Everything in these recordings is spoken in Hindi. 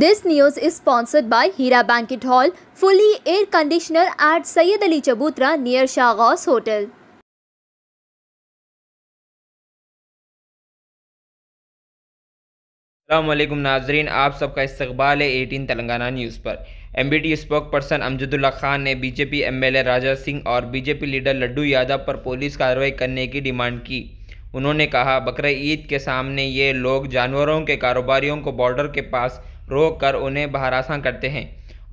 This news is sponsored by Heera Banquet hall fully air conditioner at Syed Ali Chabutra near Shah hotel Hotel. अल्लाम नाजरीन आप सबका इस्तबाल है एटीन तेलंगाना न्यूज़ पर M B T spokesperson Amjadullah Khan ने BJP M L A Raja Singh और बीजेपी लीडर लड्डू यादव पर पुलिस कार्रवाई करने की डिमांड की उन्होंने कहा बकर ईद के सामने ये लोग जानवरों के कारोबारियों को बॉर्डर के पास रोक कर उन्हें बहरासा करते हैं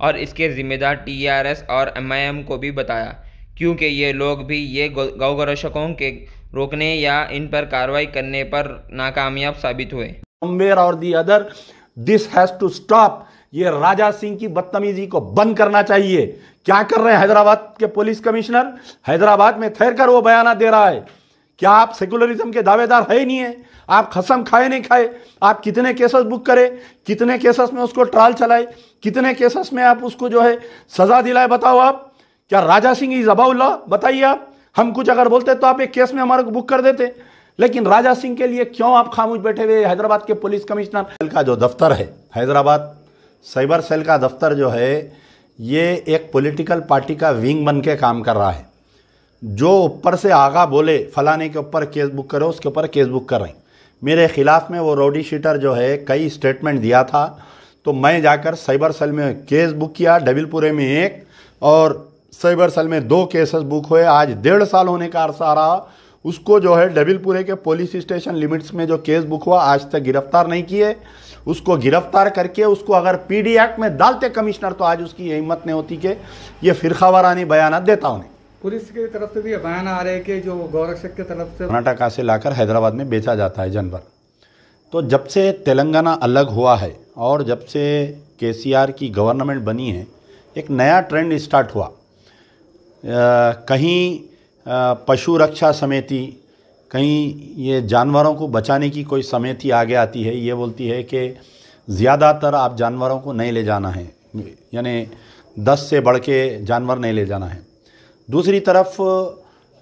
और इसके ज़िम्मेदार टीआरएस और एमआईएम को भी बताया क्योंकि ये लोग भी ये गौ के रोकने या इन पर कार्रवाई करने पर नाकामयाब साबित हुए और the other this has to stop ये राजा सिंह की बदतमीजी को बंद करना चाहिए क्या कर रहे हैं हैदराबाद के पुलिस कमिश्नर हैदराबाद में ठहर कर वो बयाना दे रहा है क्या आप सेकुलरिज्म के दावेदार है ही नहीं है आप खसम खाए नहीं खाए आप कितने केसेस बुक करें कितने केसेस में उसको ट्रायल चलाए कितने केसेस में आप उसको जो है सजा दिलाए बताओ आप क्या राजा सिंह इज अबाउल्ला बताइए आप हम कुछ अगर बोलते तो आप एक केस में हमारे को बुक कर देते लेकिन राजा सिंह के लिए क्यों आप खामोश बैठे हुए हैदराबाद के पुलिस कमिश्नर का जो दफ्तर है हैदराबाद साइबर सेल का दफ्तर जो है ये एक पॉलिटिकल पार्टी का विंग बन के काम कर रहा है जो ऊपर से आगा बोले फलाने के ऊपर केस बुक करो उसके ऊपर केस बुक कर रहे हैं मेरे ख़िलाफ़ में वो रोडी शीटर जो है कई स्टेटमेंट दिया था तो मैं जाकर साइबर सेल में केस बुक किया डबिलपुरे में एक और साइबर सेल में दो केसेस बुक हुए आज डेढ़ साल होने का अरसा रहा उसको जो है डबिलपुरे के पुलिस स्टेशन लिमिट्स में जो केस बुक हुआ आज तक गिरफ्तार नहीं किए उसको गिरफ्तार करके उसको अगर पी एक्ट में डालते कमिश्नर तो आज उसकी हिम्मत नहीं होती कि ये वारानी बयान देता उन्हें पुलिस की तरफ से भी बयान आ रहे कि जो गौरक्षक की तरफ से कर्नाटका से लाकर हैदराबाद में बेचा जाता है जानवर तो जब से तेलंगाना अलग हुआ है और जब से के की गवर्नमेंट बनी है एक नया ट्रेंड स्टार्ट हुआ आ, कहीं पशु रक्षा समिति कहीं ये जानवरों को बचाने की कोई समिति आगे आती है ये बोलती है कि ज़्यादातर आप जानवरों को नहीं ले जाना है यानी दस से बढ़ के जानवर नहीं ले जाना है दूसरी तरफ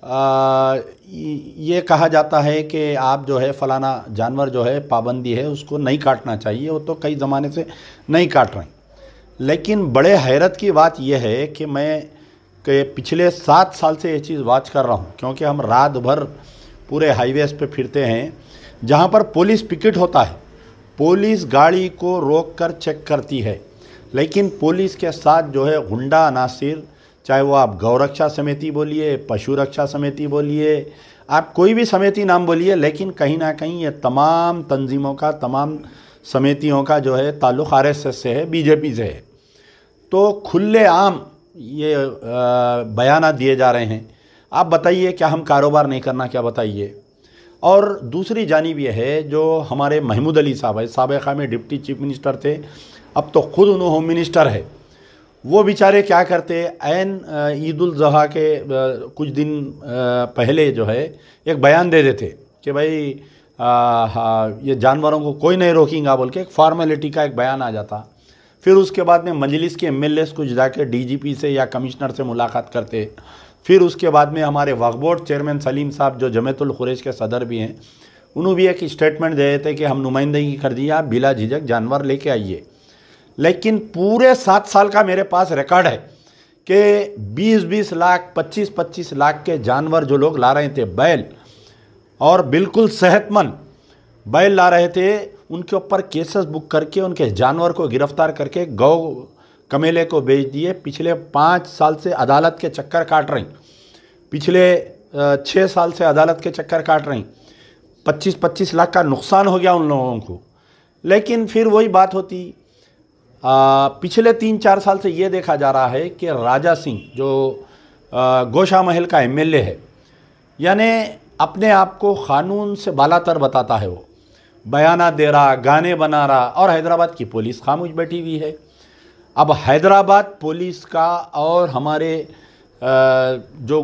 आ, ये कहा जाता है कि आप जो है फलाना जानवर जो है पाबंदी है उसको नहीं काटना चाहिए वो तो कई ज़माने से नहीं काट रहे लेकिन बड़े हैरत की बात यह है कि मैं के पिछले सात साल से ये चीज़ वाच कर रहा हूँ क्योंकि हम रात भर पूरे हाईवेज़ पे फिरते हैं जहाँ पर पुलिस पिकेट होता है पुलिस गाड़ी को रोक कर चेक करती है लेकिन पुलिस के साथ जो है गुंडा अनासिर चाहे वो आप गौ रक्षा समिति बोलिए पशु रक्षा समिति बोलिए आप कोई भी समिति नाम बोलिए लेकिन कहीं ना कहीं ये तमाम तंजीमों का तमाम समितियों का जो है ताल्लुक़ आर से है बीजेपी से है तो खुले आम ये बयाना दिए जा रहे हैं आप बताइए क्या हम कारोबार नहीं करना क्या बताइए और दूसरी जानब यह है जो हमारे महमूद अली साहब है सबका में डिप्टी चीफ मिनिस्टर थे अब तो ख़ुद उन्होंने होम मिनिस्टर है वो बेचारे क्या करते ऐन ईद उल जहा के कुछ दिन पहले जो है एक बयान दे देते कि भाई ये जानवरों को कोई नहीं रोकेगा बोल के एक फॉर्मेलिटी का एक बयान आ जाता फिर उसके बाद में मजलिस के एम एल को जाकर डी से या कमिश्नर से मुलाकात करते फिर उसके बाद में हमारे वक्फ बोर्ड चेयरमैन सलीम साहब जो जमेतुल के सदर भी हैं उन्होंने भी एक स्टेटमेंट रहे थे कि हम नुमाइंदगी कर दिए आप बिला झिझक जानवर लेके आइए लेकिन पूरे सात साल का मेरे पास रिकॉर्ड है कि 20-20 लाख 25-25 लाख के जानवर जो लोग ला रहे थे बैल और बिल्कुल सेहतमंद बैल ला रहे थे उनके ऊपर केसेस बुक करके उनके जानवर को गिरफ्तार करके गौ कमेले को बेच दिए पिछले पाँच साल से अदालत के चक्कर काट रही पिछले छः साल से अदालत के चक्कर काट रही पच्चीस पच्चीस लाख का नुकसान हो गया उन लोगों को लेकिन फिर वही बात होती आ, पिछले तीन चार साल से ये देखा जा रहा है कि राजा सिंह जो गोशा महल का एम है यानी अपने आप को क़ानून से बालातर बताता है वो बयाना दे रहा गाने बना रहा और हैदराबाद की पुलिस खामोश बैठी हुई है अब हैदराबाद पुलिस का और हमारे आ, जो